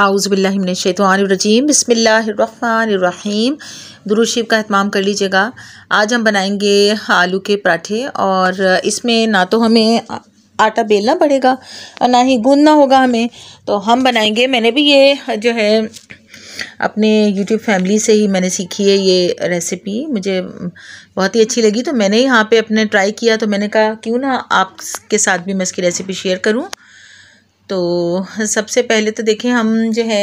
आउज़बिल्लिमिनशैतवानरजीम बसमीम दुरुशीब का अहतमाम कर लीजिएगा आज हम बनाएंगे आलू के पराठे और इसमें ना तो हमें आटा बेलना पड़ेगा और ना ही गूंदना होगा हमें तो हम बनाएंगे मैंने भी ये जो है अपने यूट्यूब फैमिली से ही मैंने सीखी है ये रेसिपी मुझे बहुत ही अच्छी लगी तो मैंने यहाँ पे अपने ट्राई किया तो मैंने कहा क्यों ना आपके साथ भी मैं इसकी रेसिपी शेयर करूँ तो सबसे पहले तो देखें हम जो है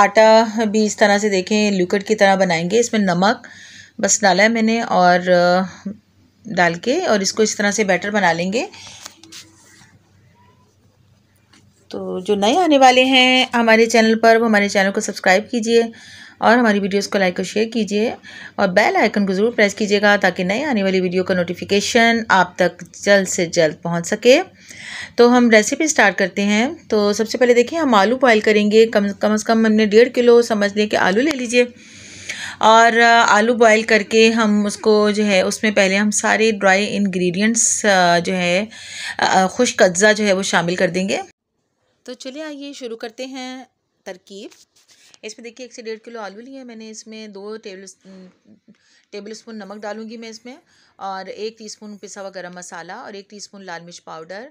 आटा भी इस तरह से देखें लुकट की तरह बनाएंगे इसमें नमक बस डाला है मैंने और डाल के और इसको इस तरह से बैटर बना लेंगे तो जो नए आने वाले हैं हमारे चैनल पर वो हमारे चैनल को सब्सक्राइब कीजिए और हमारी वीडियोस को लाइक और शेयर कीजिए और बेल आइकन को ज़रूर प्रेस कीजिएगा ताकि नई आने वाली वीडियो का नोटिफिकेशन आप तक जल्द से जल्द पहुंच सके तो हम रेसिपी स्टार्ट करते हैं तो सबसे पहले देखिए हम आलू बॉयल करेंगे कम कम अज़ कम हमने डेढ़ किलो समझ लें कि आलू ले लीजिए और आलू बॉयल करके हम उसको जो है उसमें पहले हम सारे ड्राई इन्ग्रीडियंट्स जो है खुश अज्जा जो है वो शामिल कर देंगे तो चलिए आइए शुरू करते हैं तरकीब इसमें देखिए एक से डेढ़ किलो आलू लिए हैं मैंने इसमें दो टेबल टेबल स्पून नमक डालूंगी मैं इसमें और एक टीस्पून पिसा हुआ गर्म मसाला और एक टीस्पून लाल मिर्च पाउडर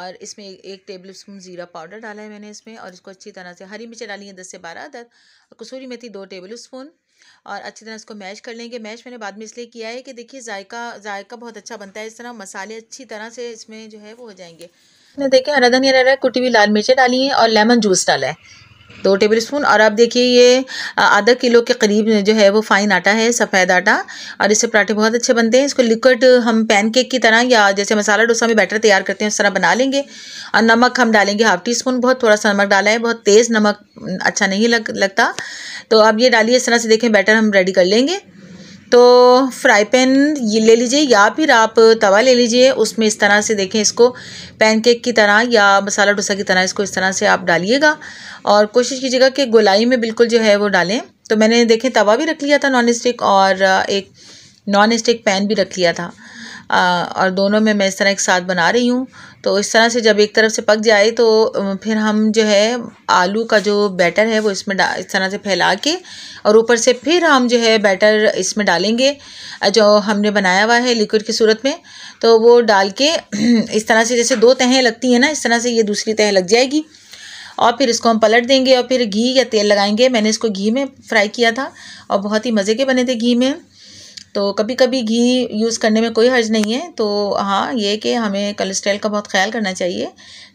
और इसमें एक टेबल स्पून ज़ीरा पाउडर डाला है मैंने इसमें और इसको अच्छी तरह से हरी मिर्चें डाली हैं दस से बारह दर कसूरी मेथी दो टेबल स्पून और अच्छी तरह इसको मैश कर लेंगे मैश मैंने बाद में इसलिए किया है कि देखिए जायका जायका बहुत अच्छा बनता है इस तरह मसाले अच्छी तरह से इसमें जो है वो हो जाएंगे देखिए देखें हरा धनिया कुटी हुई लाल मिर्चें डाली हैं और लेमन जूस डाला है दो टेबल स्पून और आप देखिए ये आधा किलो के करीब जो है वो फाइन आटा है सफ़ेद आटा और इससे पराठे बहुत अच्छे बनते हैं इसको लिक्विड हम पैनकेक की तरह या जैसे मसाला डोसा में बैटर तैयार करते हैं उस तरह बना लेंगे और नमक हम डालेंगे हाफ टी स्पून बहुत थोड़ा सा नमक डाला है बहुत तेज़ नमक अच्छा नहीं लग लगता तो अब ये डालिए इस तरह से देखें बैटर हम रेडी कर लेंगे तो फ्राई पैन ये ले लीजिए या फिर आप तवा ले लीजिए उसमें इस तरह से देखें इसको पैनकेक की तरह या मसाला डोसा की तरह इसको इस तरह से आप डालिएगा और कोशिश कीजिएगा कि गोलाई में बिल्कुल जो है वो डालें तो मैंने देखें तवा भी रख लिया था नॉन स्टिक और एक नॉन स्टिक पैन भी रख लिया था और दोनों में मैं इस तरह एक साथ बना रही हूँ तो इस तरह से जब एक तरफ से पक जाए तो फिर हम जो है आलू का जो बैटर है वो इसमें इस तरह से फैला के और ऊपर से फिर हम जो है बैटर इसमें डालेंगे जो हमने बनाया हुआ है लिक्विड की सूरत में तो वो डाल के इस तरह से जैसे दो तहें लगती हैं ना इस तरह से ये दूसरी तह लग जाएगी और फिर इसको हम पलट देंगे और फिर घी या तेल लगाएंगे मैंने इसको घी में फ्राई किया था और बहुत ही मज़े के बने थे घी में तो कभी कभी घी यूज़ करने में कोई हर्ज नहीं है तो हाँ ये कि हमें कोलेस्ट्रॉल का बहुत ख्याल करना चाहिए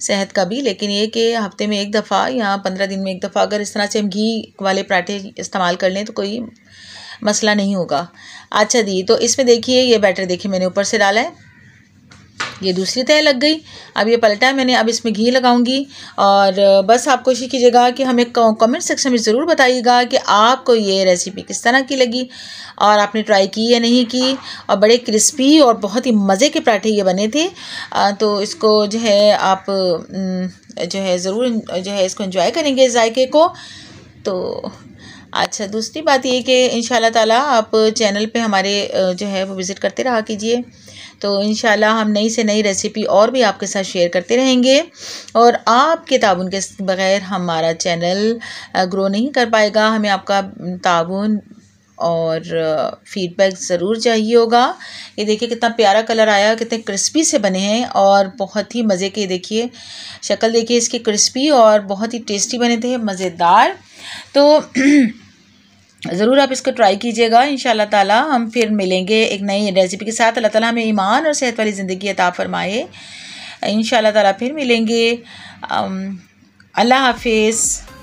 सेहत का भी लेकिन ये कि हफ्ते में एक दफ़ा या पंद्रह दिन में एक दफ़ा अगर इस तरह से हम घी वाले पराठे इस्तेमाल कर लें तो कोई मसला नहीं होगा अच्छा दी तो इसमें देखिए ये बैटर देखिए मैंने ऊपर से डाला है ये दूसरी तह लग गई अब ये पलटा है मैंने अब इसमें घी लगाऊंगी और बस आप कोशिश कीजिएगा कि हमें कमेंट सेक्शन में ज़रूर बताइएगा कि आपको ये रेसिपी किस तरह की लगी और आपने ट्राई की या नहीं की और बड़े क्रिस्पी और बहुत ही मज़े के पराठे ये बने थे तो इसको जो है आप जो है ज़रूर जो है इसको इन्जॉय करेंगे इस जायके को तो अच्छा दूसरी बात ये कि इन ताला आप चैनल पे हमारे जो है वो विज़िट करते रहा कीजिए तो इन हम नई से नई रेसिपी और भी आपके साथ शेयर करते रहेंगे और आपके ताउन के बग़ैर हमारा चैनल ग्रो नहीं कर पाएगा हमें आपका ताबन और फीडबैक ज़रूर चाहिए होगा ये देखिए कितना प्यारा कलर आया कितने क्रिस्पी से बने हैं और बहुत ही मज़े के देखिए शक्ल देखिए इसकी क्रिस्पी और बहुत ही टेस्टी बने थे मज़ेदार तो ज़रूर आप इसको ट्राई कीजिएगा इन ताला हम फिर मिलेंगे एक नई रेसिपी के साथ अल्लाह ताला हमें ईमान और सेहत वाली ज़िंदगी अता फरमाए इन ताला फिर मिलेंगे अल्लाह हाफिज़